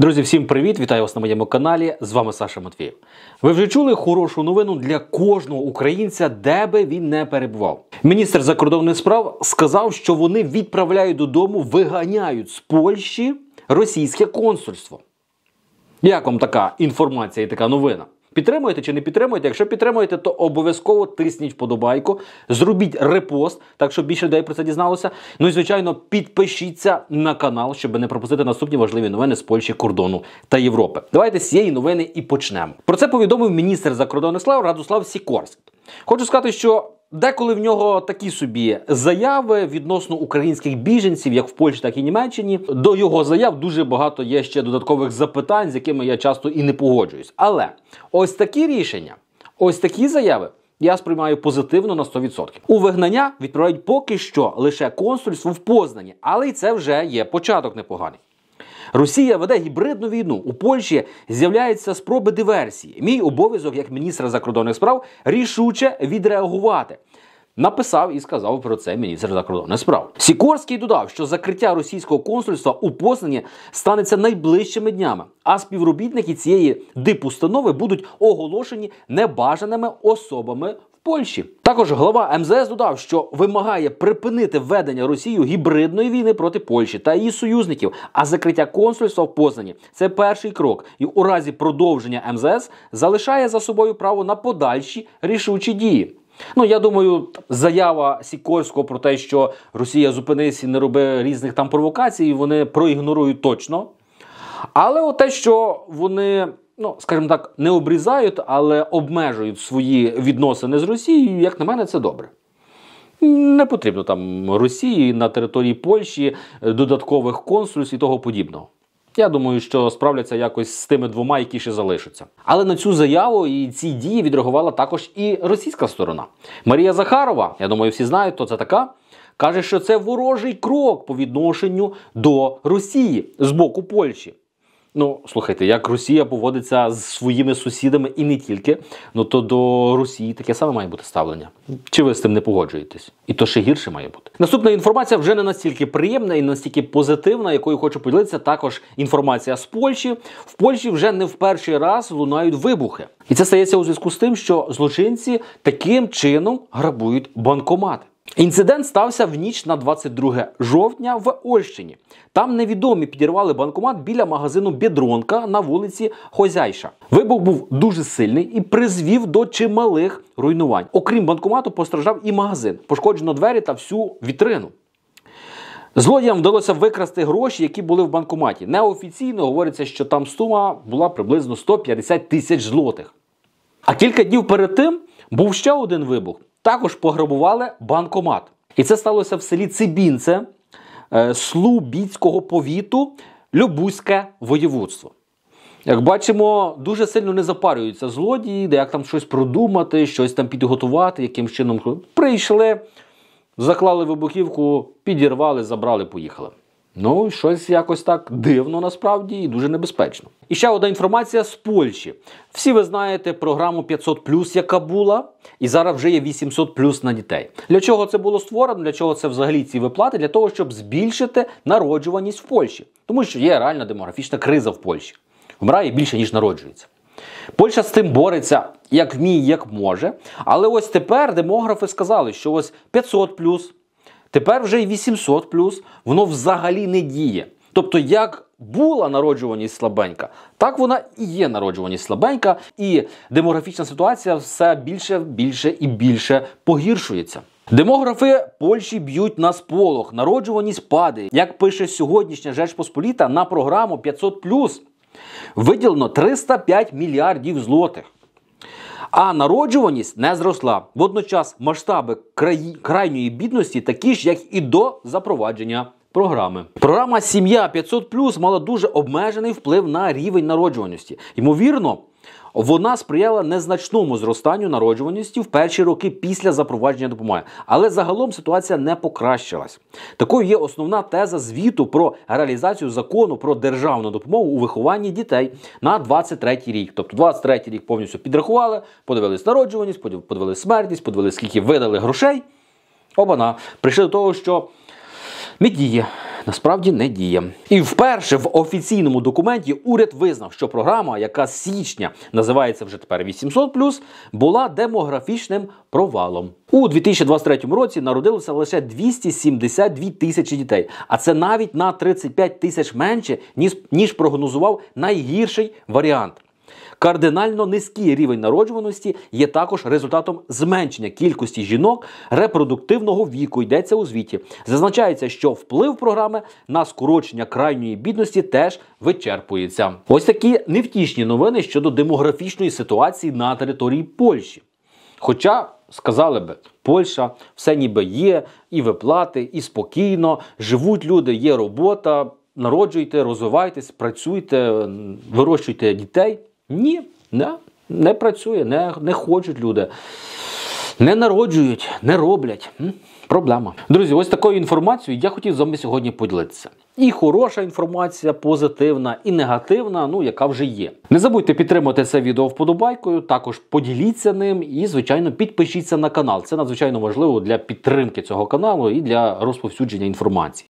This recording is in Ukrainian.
Друзі, всім привіт! Вітаю вас на моєму каналі. З вами Саша Матвієв. Ви вже чули хорошу новину для кожного українця, де би він не перебував. Міністр закордонних справ сказав, що вони відправляють додому, виганяють з Польщі російське консульство. Як вам така інформація і така новина? Підтримуєте чи не підтримуєте? Якщо підтримуєте, то обов'язково тисніть вподобайку, зробіть репост, так щоб більше людей про це дізналося. Ну і звичайно, підпишіться на канал, щоб не пропустити наступні важливі новини з Польщі, кордону та Європи. Давайте з цієї новини і почнемо. Про це повідомив міністр закордонних слав Радослав Сікорськ. Хочу сказати, що Деколи в нього такі собі заяви відносно українських біженців, як в Польщі, так і Німеччині. До його заяв дуже багато є ще додаткових запитань, з якими я часто і не погоджуюсь. Але ось такі рішення, ось такі заяви. Я сприймаю позитивно на 100%. У вигнання відправляють поки що лише консульство в Познані, але й це вже є початок непоганий. Росія веде гібридну війну. У Польщі з'являються спроби диверсії. Мій обов'язок як міністра закордонних справ рішуче відреагувати. Написав і сказав про це міністр закордонних справ. Сікорський додав, що закриття російського консульства у Познані станеться найближчими днями, а співробітники цієї дипустанови будуть оголошені небажаними особами Польщі. Також глава МЗС додав, що вимагає припинити введення Росією гібридної війни проти Польщі та її союзників, а закриття консульства в Познані це перший крок, і у разі продовження МЗС залишає за собою право на подальші рішучі дії. Ну, я думаю, заява Сікорського про те, що Росія зупинись і не роби різних там провокацій, вони проігнорують точно. Але те, що вони ну скажімо так, не обрізають, але обмежують свої відносини з Росією. Як на мене, це добре. Не потрібно там Росії на території Польщі е, додаткових консульств і того подібного. Я думаю, що справляться якось з тими двома, які ще залишаться. Але на цю заяву і ці дії відреагувала також і російська сторона. Марія Захарова, я думаю, всі знають, хто це така. Каже, що це ворожий крок по відношенню до Росії з боку Польщі. Ну, слухайте, як Росія поводиться з своїми сусідами і не тільки, ну то до Росії таке саме має бути ставлення. Чи ви з тим не погоджуєтесь? І то ще гірше має бути. Наступна інформація вже не настільки приємна і настільки позитивна, якою хочу поділитися. Також інформація з Польщі. В Польщі вже не в перший раз лунають вибухи, і це стається у зв'язку з тим, що злочинці таким чином грабують банкомати. Інцидент стався в ніч на 22 жовтня в Ольщині. Там невідомі підірвали банкомат біля магазину Бідронка на вулиці Хозяйша. Вибух був дуже сильний і призвів до чималих руйнувань. Окрім банкомату, постраждав і магазин, пошкоджено двері та всю вітрину. Злодіям вдалося викрасти гроші, які були в банкоматі. Неофіційно говориться, що там сума була приблизно 150 тисяч злотих. А кілька днів перед тим був ще один вибух. Також пограбували банкомат. І це сталося в селі Цибінце е, Слубіцького повіту, Любузьке воєводство. Як бачимо, дуже сильно не запарюються злодії, де як там щось продумати, щось там підготувати, яким чином прийшли, заклали вибухівку, підірвали, забрали, поїхали. Ну, щось якось так дивно насправді і дуже небезпечно. І ще одна інформація з Польщі. Всі ви знаєте програму 500+, яка була, і зараз вже є 800 на дітей. Для чого це було створено? Для чого це взагалі ці виплати? Для того, щоб збільшити народжуваність в Польщі, тому що є реальна демографічна криза в Польщі. Вмирає більше ніж народжується. Польща з тим бореться як вміє, як може. Але ось тепер демографи сказали, що ось 500+, Тепер вже і 800 плюс воно взагалі не діє. Тобто, як була народжуваність слабенька, так вона і є народжуваність слабенька, і демографічна ситуація все більше, більше і більше погіршується. Демографи Польщі б'ють на сполох, народжуваність падає. Як пише сьогоднішня Жеч Посполіта, на програму 500 виділено 305 мільярдів злотих а народжуваність не зросла. Водночас масштаби край... крайньої бідності такі ж, як і до запровадження. Програми програма Сім'я 500 мала дуже обмежений вплив на рівень народжуваності. Ймовірно, вона сприяла незначному зростанню народжуваності в перші роки після запровадження допомоги, але загалом ситуація не покращилась. Такою є основна теза звіту про реалізацію закону про державну допомогу у вихованні дітей на 23-й рік. Тобто 23-й рік повністю підрахували, подивились народжуваність, подивились смертність, подивились, скільки видали грошей. Обана прийшли до того, що не діє насправді не діє. І вперше в офіційному документі уряд визнав, що програма, яка з січня називається вже тепер 800+, була демографічним провалом. У 2023 році народилося лише 272 тисячі дітей, а це навіть на 35 тисяч менше ніж прогнозував найгірший варіант. Кардинально низький рівень народжуваності є також результатом зменшення кількості жінок репродуктивного віку. Йдеться у звіті. Зазначається, що вплив програми на скорочення крайньої бідності теж вичерпується. Ось такі невтішні новини щодо демографічної ситуації на території Польщі. Хоча сказали би, Польща все ніби є, і виплати, і спокійно живуть люди, є робота. Народжуйте, розвивайтесь, працюйте, вирощуйте дітей. Ні, не, не працює, не, не хочуть люди. Не народжують, не роблять. Проблема. Друзі, ось такою інформацією я хотів з вами сьогодні поділитися. І хороша інформація, позитивна, і негативна, ну яка вже є. Не забудьте підтримати це відео вподобайкою, також поділіться ним і, звичайно, підпишіться на канал. Це надзвичайно важливо для підтримки цього каналу і для розповсюдження інформації.